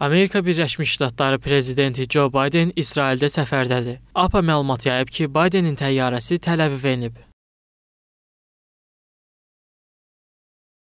Amerika Birləşmiş Ştatları prezidenti Joe Biden İsraildə səfərdədir. APA məlumat yayıb ki, Bidenin təyyarəsi Təl-Əvivə enib.